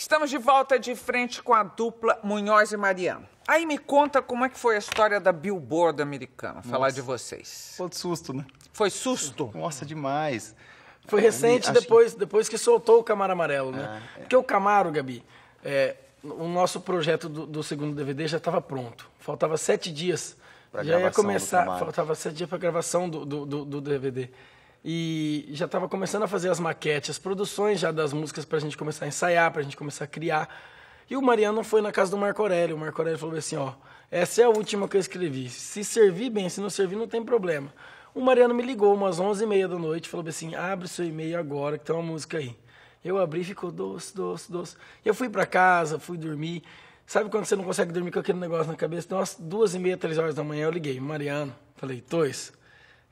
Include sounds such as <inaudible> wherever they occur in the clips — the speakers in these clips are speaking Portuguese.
Estamos de volta de frente com a dupla Munhoz e Mariano. Aí me conta como é que foi a história da Billboard americana, falar Nossa. de vocês. Foi de susto, né? Foi susto? Nossa, demais. Foi recente, depois, que... depois que soltou o Camaro Amarelo, né? Ah, é. Porque o Camaro, Gabi, é, o nosso projeto do, do segundo DVD já estava pronto. Faltava sete dias. Pra já ia começar, faltava sete dias para gravação do, do, do DVD e já estava começando a fazer as maquetes, as produções já das músicas para a gente começar a ensaiar, para a gente começar a criar. E o Mariano foi na casa do Marco Aurélio. O Marco Aurélio falou assim: ó, essa é a última que eu escrevi. Se servir bem, se não servir, não tem problema. O Mariano me ligou umas 11h30 da noite falou assim: abre seu e-mail agora que tem uma música aí. Eu abri e ficou doce, doce, doce. Eu fui para casa, fui dormir. Sabe quando você não consegue dormir com aquele negócio na cabeça? Então, às duas e meia, três horas da manhã, eu liguei, Mariano. Falei, Tois,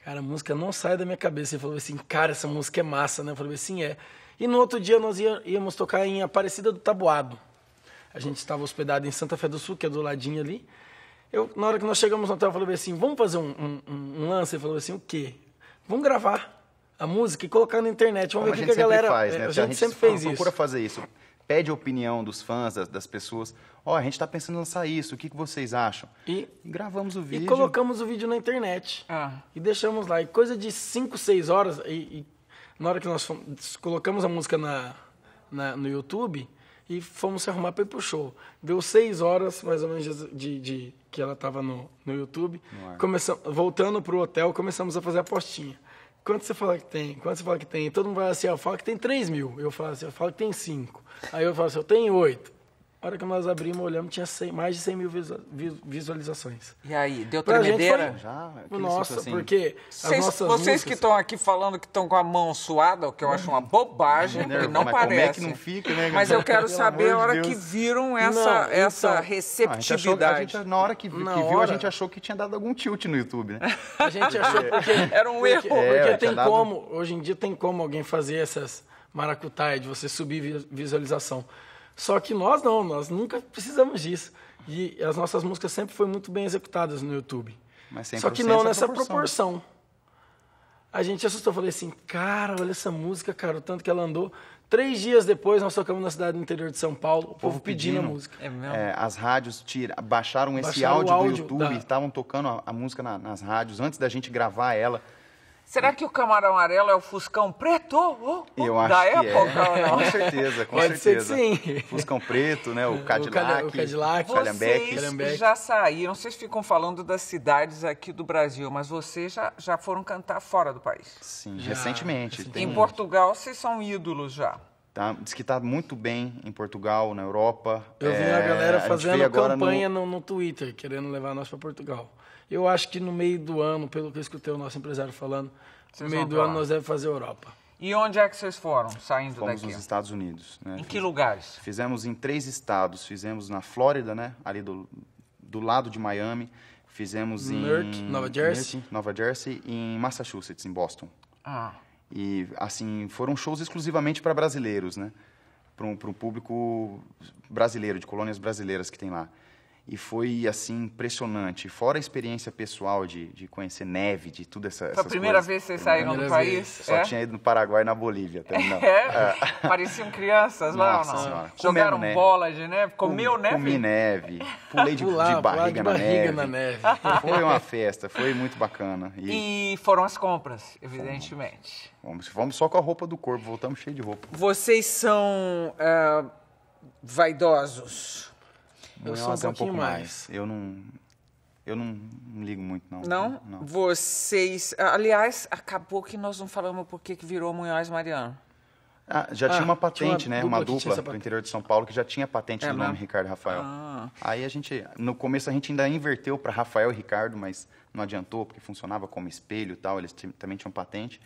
Cara, a música não sai da minha cabeça. Ele falou assim, cara, essa música é massa, né? Eu falei assim, é. E no outro dia nós íamos tocar em Aparecida do Tabuado. A gente estava hospedado em Santa Fé do Sul, que é do ladinho ali. Eu, na hora que nós chegamos no hotel, eu falei assim, vamos fazer um, um, um lance? Ele falou assim, o quê? Vamos gravar a música e colocar na internet. Vamos Como ver o que a galera... Faz, é, né? a, gente a, gente sempre fez procura isso. procura fazer isso pede a opinião dos fãs, das, das pessoas. Ó, oh, a gente está pensando em lançar isso, o que, que vocês acham? E, e gravamos o vídeo. E colocamos o vídeo na internet. Ah. E deixamos lá. E coisa de 5, 6 horas, e, e, na hora que nós fomos, colocamos a música na, na, no YouTube, e fomos se arrumar para ir pro show. Deu seis horas, mais ou menos, de, de que ela tava no, no YouTube. No Começam, voltando pro hotel, começamos a fazer a postinha quanto você fala que tem? Quanto você fala que tem? Todo mundo vai assim, eu falo que tem 3 mil. Eu falo assim, eu falo que tem 5. Aí eu falo assim, eu tenho 8. A hora que nós abrimos, olhamos, tinha 100, mais de 100 mil visualizações. E aí, deu pra tremedeira? Foi... Já, Nossa, assim? porque Cês, Vocês músicas... que estão aqui falando que estão com a mão suada, o que eu acho uma bobagem, não, é porque não parece. Como é que não fica, né? Mas eu quero saber a hora que viram essa, não, então- essa então, receptividade. Ah, a gente achou, a gente, na hora que, na hora... viu, a gente achou que tinha dado algum tilt no YouTube, né? A gente achou é. porque... <laughs> Era um erro. Porque, é, porque tem dado... como, hoje em dia tem como alguém fazer essas maracutaia de você subir visualização. Só que nós não, nós nunca precisamos disso. E as nossas músicas sempre foram muito bem executadas no YouTube. Só que não é nessa proporção. Né? proporção. A gente assustou, falei assim, cara, olha essa música, cara, o tanto que ela andou. Três dias depois, nós tocamos na cidade do interior de São Paulo, o, o povo pedindo, pedindo, a música. É mesmo? É, as rádios tira, baixaram, baixaram esse áudio, áudio do YouTube, estavam da... tocando a, a música na, nas rádios antes da gente gravar ela. Será que o camarão amarelo é o Fuscão Preto? Oh, eu acho da que é. época, é. Não? Com certeza, com Pode certeza. Ser que sim. Fuscão Preto, né? O Cadillac. O Cadillac. o Calhambeque. Vocês já saíram, vocês ficam falando das cidades aqui do Brasil, mas vocês já, já foram cantar fora do país. Sim, já. recentemente. recentemente. Em Portugal, vocês são ídolos já. Tá, diz que está muito bem em Portugal, na Europa. Eu vi é, a galera fazendo a campanha no... No, no... Twitter, querendo levar nós para Portugal. Eu acho que no meio do ano, pelo que eu escutei o nosso empresário falando, vocês no meio do ano nós devemos fazer a Europa. E onde é que vocês foram saindo Fomos daqui? Fomos nos Estados Unidos. Né? Em que lugares? Fizemos em três estados. Fizemos na Flórida, né? ali do, do lado de Miami. Fizemos em... Nova Jersey. Newark, Nova Jersey e em Massachusetts, em Boston. Ah. E, assim, foram shows exclusivamente para brasileiros, né? Para um, um público brasileiro, de colônias brasileiras que tem lá e foi assim impressionante. Fora a experiência pessoal de, de conhecer neve, de tudo essa. Foi a primeira coisas. vez que vocês saíram do país? Só é? tinha ido no Paraguai e na Bolívia também. Não. <laughs> É? é? Pareciam crianças lá Nossa ou não? Senhora. Jogaram Comemos bola neve. de neve? Comeu neve? Comi neve, pulei de, pular, de barriga, de barriga na, neve. na, neve. Foi uma festa, foi muito bacana. E, e foram as compras, evidentemente. vamos vamos só com a roupa do corpo, voltamos cheio de roupa. Vocês são uh, vaidosos? Eu sou um, até um pouco mais. mais. Eu não, eu não, não ligo muito, não. não. não. Vocês. Aliás, acabou que nós não falamos por que virou Munhoz Mariano. Ah, já ah, tinha uma patente, tinha uma né? Dupla uma dupla interior de São Paulo que já tinha patente é, do nome não? Ricardo Rafael. Ah. Aí a gente, no começo a gente ainda inverteu para Rafael e Ricardo, mas não adiantou porque funcionava como espelho e tal, eles também tinham patente.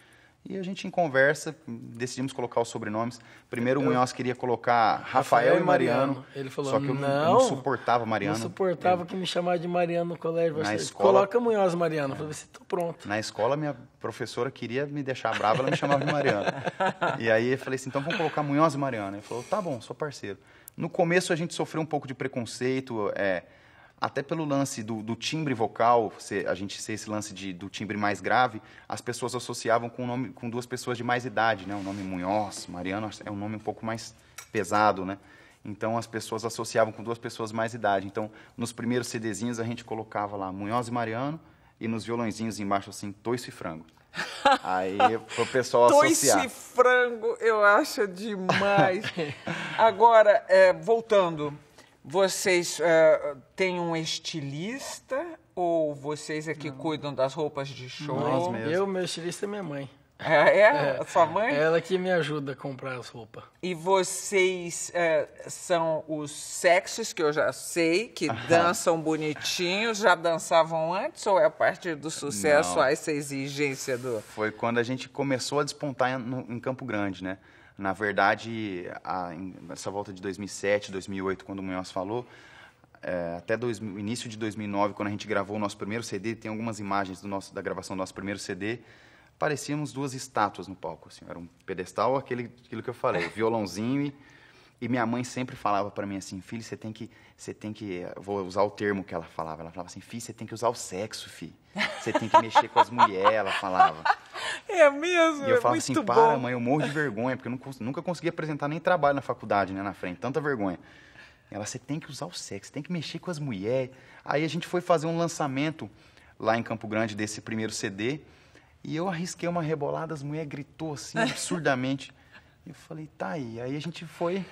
E a gente em conversa decidimos colocar os sobrenomes. Primeiro eu, o Munhoz queria colocar Rafael, Rafael e Mariano, Mariano, Ele falou só que eu não, não suportava Mariano. Não suportava eu, que me chamasse de Mariano no colégio. Na escola, coloca Munhoz Mariano, para ver se estou pronto. Na escola minha professora queria me deixar brava, ela me chamava de Mariano. e aí eu falei assim, então vamos colocar Munhoz e Mariano. Ele falou, tá bom, sou parceiro. No começo a gente sofreu um pouco de preconceito, é, até pelo lance do, do timbre vocal, se, a gente ser esse lance de, do timbre mais grave, as pessoas associavam com, nome, com duas pessoas de mais idade, né? O nome Munhoz, Mariano, é um nome um pouco mais pesado, né? Então as pessoas associavam com duas pessoas mais idade. Então nos primeiros CDzinhos a gente colocava lá Munhoz e Mariano e nos violõezinhos embaixo assim Toiço e Frango. <laughs> Aí pro pessoal associar. Toiço e Frango eu acho demais. <laughs> Agora é, voltando vocês uh, têm um estilista ou vocês é que Não. cuidam das roupas de show? Nós mesmo. Eu, meu estilista é minha mãe. Ah, é, é, é sua mãe? Ela que me ajuda a comprar as roupas. E vocês eh, são os sexos, que eu já sei, que dançam bonitinho, já dançavam antes ou é a partir do sucesso Não. essa exigência do. Foi quando a gente começou a despontar em, no, em Campo Grande, né? Na verdade, a, essa volta de 2007, 2008, quando o Munhoz falou, é, até o início de 2009, quando a gente gravou o nosso primeiro CD, tem algumas imagens do nosso, da gravação do nosso primeiro CD, parecíamos duas estátuas no palco. Assim, era um pedestal, aquele, aquilo que eu falei, violãozinho e e minha mãe sempre falava para mim assim, filho, você tem que, você tem que, vou usar o termo que ela falava, ela falava assim, filho, você tem que usar o sexo, filho. Você tem que mexer com as mulheres, ela falava. <laughs> É mesmo, E eu é falava é assim, bom. para mãe, eu morro de vergonha, porque eu nunca consegui apresentar nem trabalho na faculdade, né, na frente, tanta vergonha. Ela, você tem que usar o sexo, tem que mexer com as mulheres. Aí a gente foi fazer um lançamento lá em Campo Grande desse primeiro CD, e eu arrisquei uma rebolada, as mulheres gritou assim, absurdamente. eu falei, tá aí. Aí a gente foi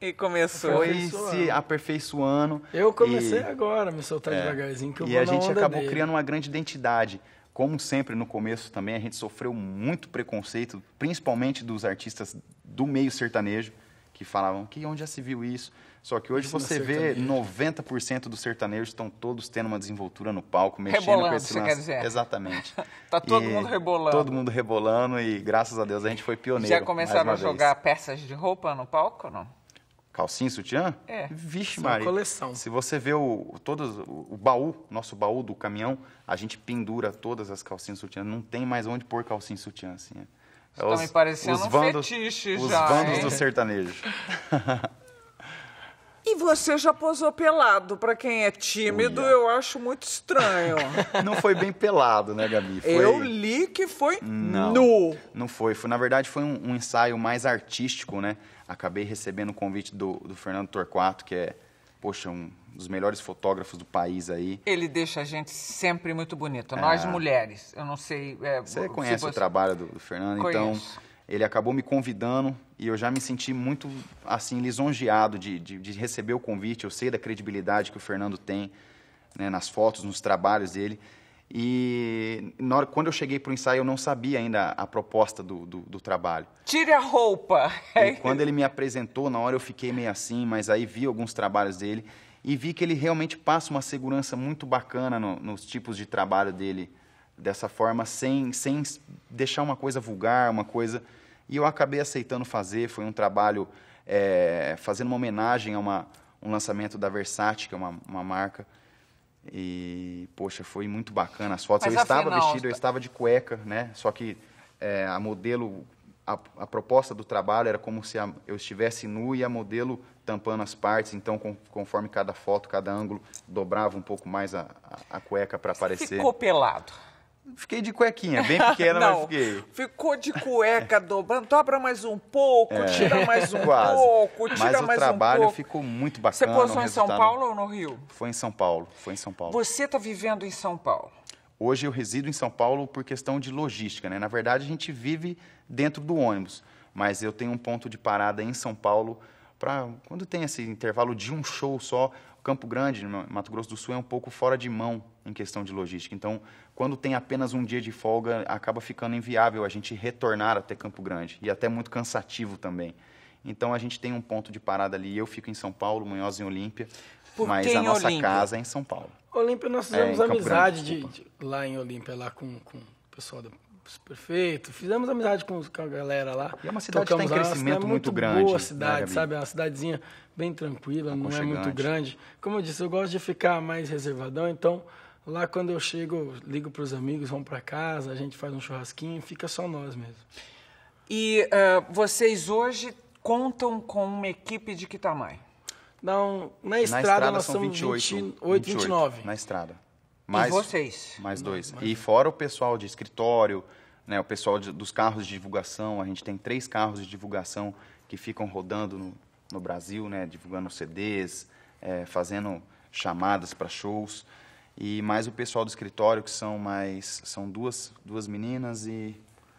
e começou. Foi se aperfeiçoando. Eu comecei e, agora a me soltar é, devagarzinho, que eu E a gente acabou dele. criando uma grande identidade. Como sempre no começo também, a gente sofreu muito preconceito, principalmente dos artistas do meio sertanejo, que falavam que onde já se viu isso. Só que hoje isso é você vê 90% dos sertanejos estão todos tendo uma desenvoltura no palco, mexendo rebolando, com esse lance. Quer dizer. Exatamente. <laughs> tá todo e mundo rebolando. Todo mundo rebolando e graças a Deus a gente foi pioneiro. Já começaram a jogar peças de roupa no palco não? Calcinha, sutiã? É. Vixe, Maria. coleção. Se você vê o, todos, o baú, nosso baú do caminhão, a gente pendura todas as calcinhas sutiã. Não tem mais onde pôr calcinha sutiã, assim. Estão é. tá os, me parecendo os vandos, fetiche os já. Os vandos hein? do sertanejo. <laughs> E você já posou pelado. Para quem é tímido, Uia. eu acho muito estranho. <laughs> não foi bem pelado, né, Gabi? Foi... Eu li que foi não, nu. Não foi. foi. Na verdade, foi um, um ensaio mais artístico, né? Acabei recebendo o convite do, do Fernando Torquato, que é, poxa, um dos melhores fotógrafos do país aí. Ele deixa a gente sempre muito bonita. É... Nós mulheres, eu não sei. É, você conhece se você... o trabalho do, do Fernando, então Conheço. então ele acabou me convidando e eu já me senti muito assim lisonjeado de, de, de receber o convite. Eu sei da credibilidade que o Fernando tem né, nas fotos, nos trabalhos dele. E hora, quando eu cheguei para o ensaio, eu não sabia ainda a, a proposta do, do, do, trabalho. Tire a roupa! E quando ele me apresentou, na hora eu fiquei meio assim, mas aí vi alguns trabalhos dele e vi que ele realmente passa uma segurança muito bacana no, nos tipos de trabalho dele dessa forma, sem, sem deixar uma coisa vulgar, uma coisa. E eu acabei aceitando fazer. Foi um trabalho é, fazendo uma homenagem a uma, um lançamento da Versace, que é uma, uma marca. E, poxa, foi muito bacana as fotos. Mas, eu assim, afinal, estava vestido, eu tá estava de cueca, né? Só que é, a modelo, a, a, proposta do trabalho era como se a, eu estivesse nu e a modelo tampando as partes. Então, com, conforme cada foto, cada ângulo, dobrava um pouco mais a, a cueca para aparecer. Ficou pelado. Fiquei de cuequinha, bem pequena, <laughs> Não, mas fiquei. Ficou de cueca <laughs> dobrando, dobra mais um pouco, é, tira mais um <laughs> quase. pouco, tira mas mais um pouco. o trabalho ficou muito bacana. Você posou em São Paulo ou no Rio? Foi em São Paulo, foi em São Paulo. Você está vivendo em São Paulo? Hoje eu resido em São Paulo por questão de logística, né? Na verdade, a gente vive dentro do ônibus, mas eu tenho um ponto de parada em São Paulo quando tem esse intervalo de um show só, Campo Grande, Mato Grosso do Sul, é um pouco fora de mão em questão de logística. Então, quando tem apenas um dia de folga, acaba ficando inviável a gente retornar até Campo Grande e até muito cansativo também. Então, a gente tem um ponto de parada ali. Eu fico em São Paulo, Munhoz em Olímpia, Por mas a nossa Olímpia? casa é em São Paulo. Olímpia, nós é, fizemos é, amizade Grande, de, de, lá em Olímpia, lá com, com o pessoal do Marcos, perfeito. Fizemos amizade com, a galera lá. E é uma cidade que está em é crescimento é muito, muito grande. boa né, cidade, né, sabe? É uma cidadezinha bem tranquila, não é muito grande. Como eu disse, eu gosto de ficar mais reservadão, então lá quando eu chego, eu ligo para os amigos, vão para casa, a gente faz um churrasquinho, fica só nós mesmo. E uh, vocês hoje contam com uma equipe de que tamanho? Não, na estrada, na estrada nós somos 28, 28, 29. Na estrada. Mais, e vocês? Mais dois. E fora o pessoal de escritório, né, o pessoal de, dos carros de divulgação, a gente tem três carros de divulgação que ficam rodando no, no Brasil, né, divulgando CDs, é, fazendo chamadas para shows. E mais o pessoal do escritório, que são mais. São duas, duas meninas e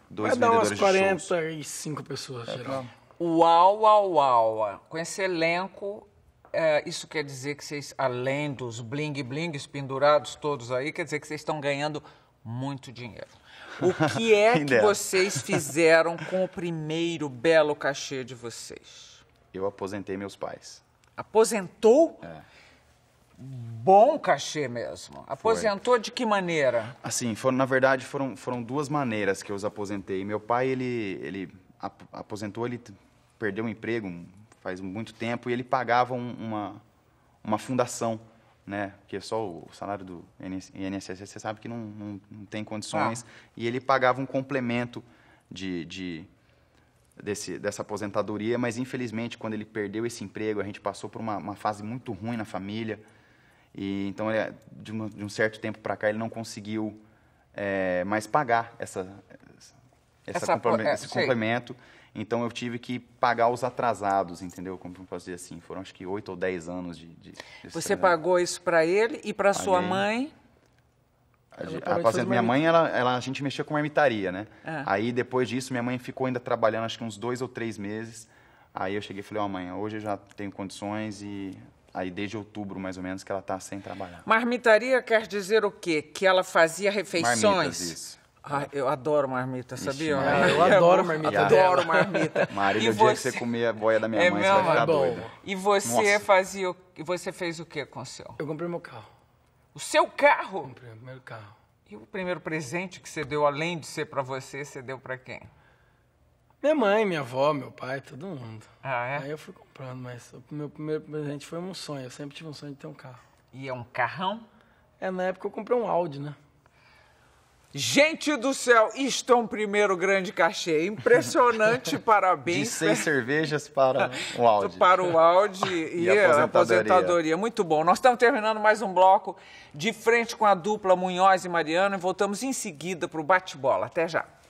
dois Vai vendedores dar umas 45 pessoas, é, geral. Tá. Uau, uau, uau. Com esse elenco, é, isso quer dizer que vocês, além dos bling-blings pendurados todos aí, quer dizer que vocês estão ganhando muito dinheiro. O que é que vocês fizeram com o primeiro belo cachê de vocês? Eu aposentei meus pais. Aposentou? É. Bom cachê mesmo. Aposentou foi. de que maneira? Assim, foram, na verdade, foram, foram duas maneiras que eu os aposentei. Meu pai, ele, ele aposentou, ele perdeu o um emprego faz muito tempo e ele pagava um, uma, uma fundação né? Porque só o salário do INSS, você sabe que não, não, não tem condições. Ah. E ele pagava um complemento de, de desse, dessa aposentadoria, mas infelizmente, quando ele perdeu esse emprego, a gente passou por uma, uma fase muito ruim na família. E então, ele, de, um, de, um, certo tempo para cá, ele não conseguiu é, mais pagar essa, essa, essa é, esse complemento. Então eu tive que pagar os atrasados, entendeu? Como eu posso dizer assim, foram acho que oito ou dez anos de. de Você pagou isso para ele e para sua né? mãe? A, a minha mãe, ela, ela, a gente mexia com marmitaria, né? É. Aí depois disso, minha mãe ficou ainda trabalhando, acho que uns dois ou três meses. Aí eu cheguei e falei, ó, oh, mãe, hoje eu já tenho condições e aí desde outubro, mais ou menos, que ela está sem trabalhar. Marmitaria quer dizer o quê? Que ela fazia refeições? Marmitas, isso. Ai, eu adoro marmita, sabia? Ixi, eu <laughs> é adoro marmita. Eu adoro marmita. <laughs> Maria, o você... dia que você comia a boia da minha é mãe, você vai ficar Bom. doida. E você Nossa. fazia o... E você fez o que com o seu? Eu comprei meu carro. O seu carro? Comprei meu primeiro carro. E o primeiro presente que você deu, além de ser para você, você deu para quem? Minha mãe, minha avó, meu pai, todo mundo. Ah, é? Aí eu fui comprando, mas o meu primeiro presente foi um sonho. Eu sempre tive um sonho de ter um carro. E é um carrão? É, na época eu comprei um Audi, né? Gente do céu, isto é um primeiro grande cachê. Impressionante, <laughs> parabéns. De seis cervejas para o áudio, Para o áudio <laughs> e, e aposentadoria. aposentadoria. Muito bom. Nós estamos terminando mais um bloco de frente com a dupla Munhoz e Mariano e voltamos em seguida para o bate-bola. Até já.